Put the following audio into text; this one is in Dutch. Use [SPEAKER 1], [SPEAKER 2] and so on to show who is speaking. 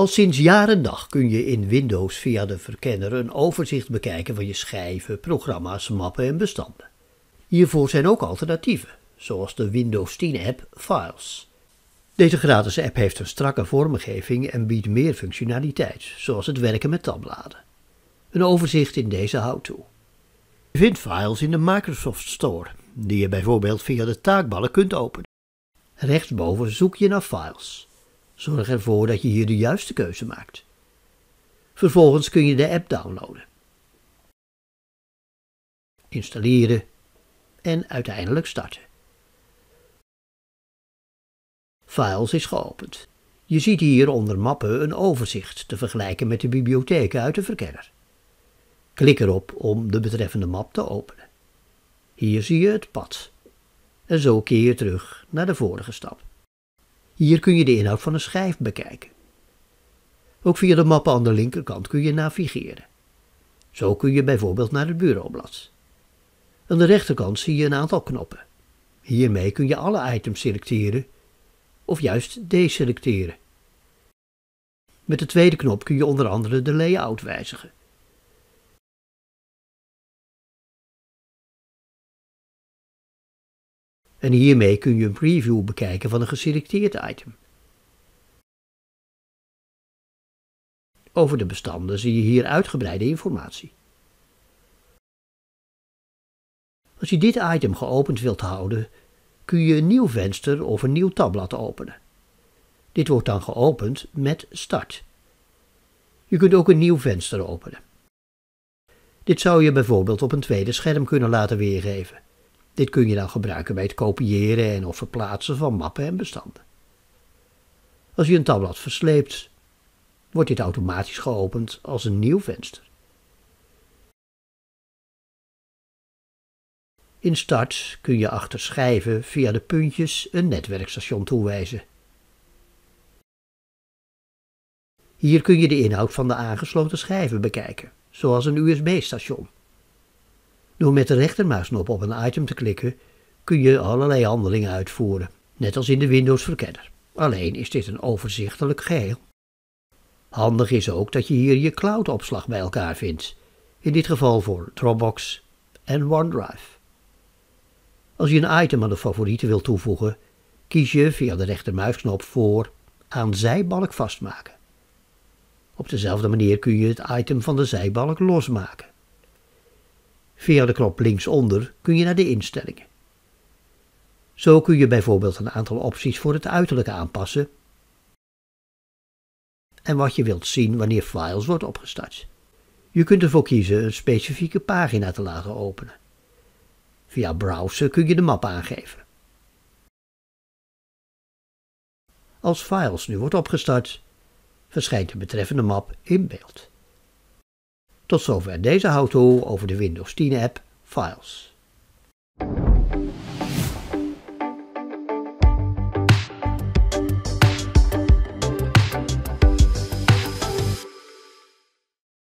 [SPEAKER 1] Al sinds jaar en dag kun je in Windows via de verkenner een overzicht bekijken van je schijven, programma's, mappen en bestanden. Hiervoor zijn ook alternatieven, zoals de Windows 10-app Files. Deze gratis app heeft een strakke vormgeving en biedt meer functionaliteit, zoals het werken met tabbladen. Een overzicht in deze how-to. Je vindt files in de Microsoft Store, die je bijvoorbeeld via de taakballen kunt openen. Rechtsboven zoek je naar files. Zorg ervoor dat je hier de juiste keuze maakt. Vervolgens kun je de app downloaden,
[SPEAKER 2] installeren en uiteindelijk starten. Files is geopend. Je ziet hier onder mappen
[SPEAKER 1] een overzicht te vergelijken met de bibliotheken uit de verkenner. Klik erop om de betreffende map te openen. Hier zie je het pad. En zo keer je terug naar de vorige stap. Hier kun je de inhoud van een schijf bekijken. Ook via de mappen aan de linkerkant kun je navigeren. Zo kun je bijvoorbeeld naar het bureaublad. Aan de rechterkant zie je een aantal knoppen. Hiermee kun je alle items selecteren of juist deselecteren.
[SPEAKER 2] Met de tweede knop kun je onder andere de layout wijzigen. En hiermee kun je een preview bekijken van een geselecteerd item. Over de bestanden zie je hier uitgebreide informatie. Als je dit item geopend wilt houden, kun
[SPEAKER 1] je een nieuw venster of een nieuw tabblad openen. Dit wordt dan geopend met Start. Je kunt ook een nieuw venster openen. Dit zou je bijvoorbeeld op een tweede scherm kunnen laten weergeven. Dit kun je dan gebruiken bij het kopiëren en of verplaatsen van mappen en bestanden. Als je een tabblad versleept,
[SPEAKER 2] wordt dit automatisch geopend als een nieuw venster. In Start kun je achter schijven via de puntjes een netwerkstation toewijzen.
[SPEAKER 1] Hier kun je de inhoud van de aangesloten schijven bekijken, zoals een USB-station. Door met de rechtermuisknop op een item te klikken kun je allerlei handelingen uitvoeren, net als in de Windows-verkenner. Alleen is dit een overzichtelijk geheel. Handig is ook dat je hier je cloudopslag bij elkaar vindt, in dit geval voor Dropbox en OneDrive. Als je een item aan de favorieten wil toevoegen, kies je via de rechtermuisknop voor aan zijbalk vastmaken. Op dezelfde manier kun je het item van de zijbalk losmaken. Via de knop linksonder kun je naar de instellingen. Zo kun je bijvoorbeeld een aantal opties voor het uiterlijk aanpassen en wat je wilt zien wanneer Files wordt opgestart. Je kunt ervoor kiezen een specifieke pagina te laten openen. Via Browser kun je de map aangeven. Als Files nu wordt opgestart, verschijnt de betreffende map in beeld. Tot zover deze houten over de Windows 10 app Files.